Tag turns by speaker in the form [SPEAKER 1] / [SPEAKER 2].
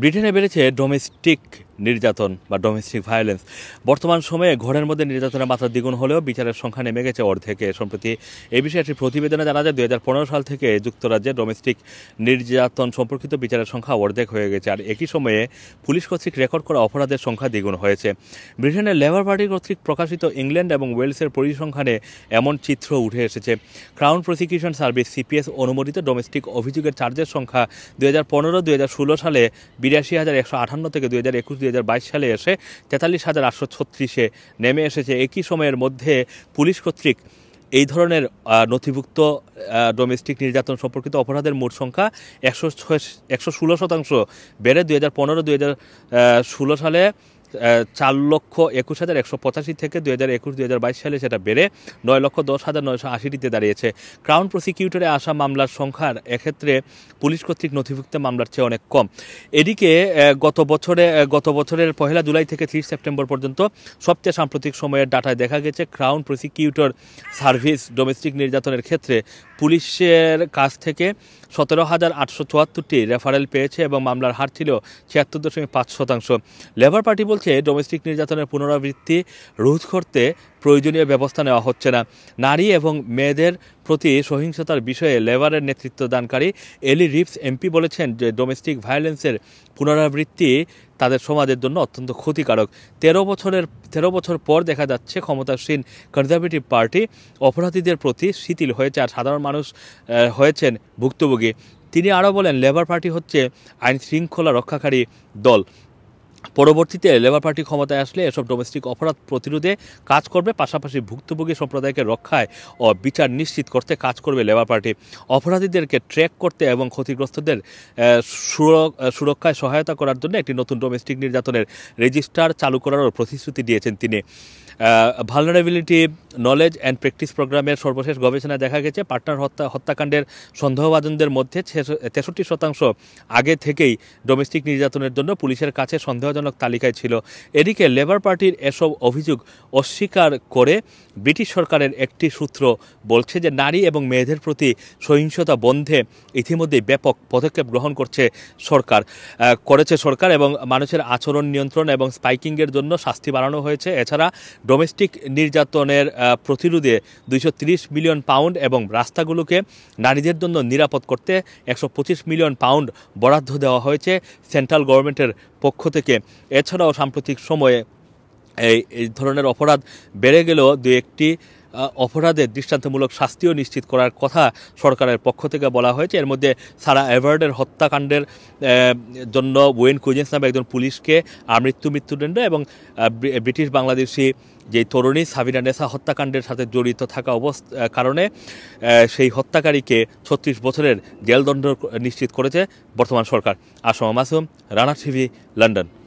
[SPEAKER 1] ব্রিটেনে বেড়েছে ডোমেস্টিক নির্যাতন বা ডোমেস্টিক ভায়োলেন্স বর্তমান সময়ে ঘরের মধ্যে নির্যাতনের মাত্রা দ্বিগুণ হলেও বিচারের সংখ্যা নেমে গেছে অর্ধেকে সম্প্রতি এ বিষয়ে একটি প্রতিবেদনে জানা যায় দুই সাল থেকে যুক্তরাজ্যে ডোমেস্টিক নির্যাতন সম্পর্কিত বিচারের সংখ্যা অর্ধেক হয়ে গেছে আর একই সময়ে পুলিশ কর্তৃক রেকর্ড করা অপরাধের সংখ্যা দ্বিগুণ হয়েছে ব্রিটেনের লেবার পার্টি কর্তৃক প্রকাশিত ইংল্যান্ড এবং ওয়েলসের পরিসংখ্যানে এমন চিত্র উঠে এসেছে ক্রাউন প্রসিকিউশন সার্ভিস সিপিএস অনুমোদিত ডোমেস্টিক অভিযোগের চার্জের সংখ্যা দুই হাজার পনেরো সালে বিরাশি হাজার একশো আঠান্ন থেকে দুই হাজার একুশ দুই হাজার বাইশ সালে এসে তেতাল্লিশ হাজার আটশো ছত্রিশে নেমে এসেছে একই সময়ের মধ্যে পুলিশ কর্তৃক এই ধরনের নথিভুক্ত ডোমেস্টিক নির্যাতন সম্পর্কিত অপরাধের মোট সংখ্যা একশো ছয় একশো ষোলো শতাংশ বেড়ে দুই হাজার পনেরো দুই হাজার ষোলো সালে চার লক্ষ একুশ হাজার একশো পঁচাশি থেকে দুই হাজার একুশ দুই হাজার বাইশ সালে সেটা বেড়ে নয় লক্ষ দশ হাজার নয়শো আশিটিতে দাঁড়িয়েছে ক্রাউন প্রসিকিউটরে আসা মামলার সংখ্যার এক্ষেত্রে পুলিশ কর্তৃক নথিভুক্ত মামলার চেয়ে অনেক কম এদিকে গত বছরে গত বছরের পহেলা জুলাই থেকে ত্রিশ সেপ্টেম্বর পর্যন্ত সবচেয়ে সাম্প্রতিক সময়ের ডাটায় দেখা গেছে ক্রাউন প্রসিকিউটর সার্ভিস ডোমেস্টিক নির্যাতনের ক্ষেত্রে পুলিশের কাছ থেকে সতেরো হাজার আটশো চুয়াত্তরটি রেফারেল পেয়েছে এবং মামলার হার ছিল ছিয়াত্তর দশমিক পাঁচ শতাংশ লেবার পার্টি বলছে বলছে ডোমেস্টিক নির্যাতনের পুনরাবৃত্তি রোধ করতে প্রয়োজনীয় ব্যবস্থা নেওয়া হচ্ছে না নারী এবং মেয়েদের প্রতি সহিংসতার বিষয়ে লেবারের নেতৃত্ব দানকারী এলি রিপস এমপি বলেছেন যে ডোমেস্টিক ভায়োলেন্সের পুনরাবৃত্তি তাদের সমাজের জন্য অত্যন্ত ক্ষতিকারক তেরো বছরের তেরো বছর পর দেখা যাচ্ছে ক্ষমতাসীন কনজারভেটিভ পার্টি অপরাধীদের প্রতি শিথিল হয়েছে আর সাধারণ মানুষ হয়েছেন ভুক্তভোগী তিনি আরও বলেন লেবার পার্টি হচ্ছে আইন শৃঙ্খলা রক্ষাকারী দল পরবর্তীতে লেবার পার্টি ক্ষমতায় আসলে এসব ডোমেস্টিক অপরাধ প্রতিরোধে কাজ করবে পাশাপাশি ভুক্তভোগী সম্প্রদায়কে রক্ষায় ও বিচার নিশ্চিত করতে কাজ করবে লেবার পার্টি অপরাধীদেরকে ট্র্যাক করতে এবং ক্ষতিগ্রস্তদের সুরক্ষায় সহায়তা করার জন্য একটি নতুন ডোমেস্টিক নির্যাতনের রেজিস্টার চালু করারও প্রতিশ্রুতি দিয়েছেন তিনি ভালনারেবিলিটি নলেজ অ্যান্ড প্র্যাকটিস প্রোগ্রামের সর্বশেষ গবেষণায় দেখা গেছে পার্টনার হত্যা হত্যাকাণ্ডের সন্দেহভাজনদের মধ্যে তেষট্টি শতাংশ আগে থেকেই ডোমেস্টিক নির্যাতনের জন্য পুলিশের কাছে সন্দেহ সন্দেহজনক তালিকায় ছিল এদিকে লেবার পার্টির এসব অভিযোগ অস্বীকার করে ব্রিটিশ সরকারের একটি সূত্র বলছে যে নারী এবং মেয়েদের প্রতি সহিংসতা বন্ধে ইতিমধ্যে ব্যাপক পদক্ষেপ গ্রহণ করছে সরকার করেছে সরকার এবং মানুষের আচরণ নিয়ন্ত্রণ এবং স্পাইকিংয়ের জন্য শাস্তি বাড়ানো হয়েছে এছাড়া ডোমেস্টিক নির্যাতনের প্রতিরোধে দুইশো মিলিয়ন পাউন্ড এবং রাস্তাগুলোকে নারীদের জন্য নিরাপদ করতে একশো মিলিয়ন পাউন্ড বরাদ্দ দেওয়া হয়েছে সেন্ট্রাল গভর্নমেন্টের পক্ষ থেকে এছাড়াও সাম্প্রতিক সময়ে এই এই ধরনের অপরাধ বেড়ে গেলেও দু একটি অপরাধের দৃষ্টান্তমূলক শাস্তিও নিশ্চিত করার কথা সরকারের পক্ষ থেকে বলা হয়েছে এর মধ্যে সারা এভার্ডের হত্যাকাণ্ডের জন্য ওয়েন কুইজেন্স নামে একজন পুলিশকে আমৃত্যু মৃত্যুদণ্ড এবং ব্রিটিশ বাংলাদেশি যে তরুণী সাবিনা নেসা হত্যাকাণ্ডের সাথে জড়িত থাকা অবস্থা কারণে সেই হত্যাকারীকে ছত্রিশ বছরের জেলদণ্ড নিশ্চিত করেছে বর্তমান সরকার আসম মাসুম রানা টিভি লন্ডন